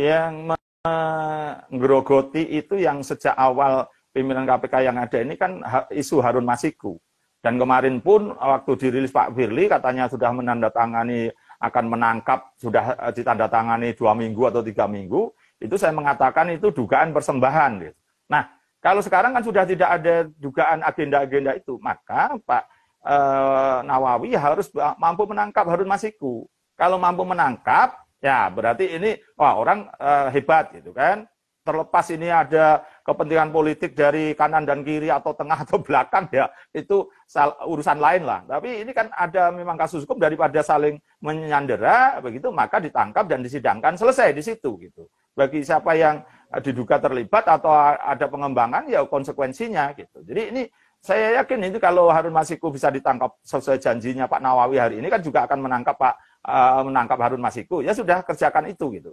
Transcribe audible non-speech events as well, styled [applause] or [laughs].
yang menggerogoti itu yang sejak awal pimpinan KPK yang ada ini kan isu Harun Masiku. Dan kemarin pun waktu dirilis Pak Firly katanya sudah menandatangani akan menangkap, sudah eh, ditandatangani dua minggu atau tiga minggu, itu saya mengatakan itu dugaan persembahan. Gitu. Nah, kalau sekarang kan sudah tidak ada dugaan agenda-agenda itu, maka Pak eh, Nawawi harus mampu menangkap Harun Masiku. Kalau mampu menangkap, Ya, berarti ini wah orang eh, hebat gitu kan. Terlepas ini ada kepentingan politik dari kanan dan kiri atau tengah atau [laughs] belakang ya, itu urusan lain lah. Tapi ini kan ada memang kasus hukum daripada saling menyandera begitu maka ditangkap dan disidangkan selesai di situ gitu. Bagi siapa yang diduga terlibat atau ada pengembangan ya konsekuensinya gitu. Jadi ini saya yakin itu kalau Harun Masiku bisa ditangkap sesuai janjinya Pak Nawawi hari ini kan juga akan menangkap Pak Eh, menangkap Harun Masiku, ya sudah kerjakan itu gitu.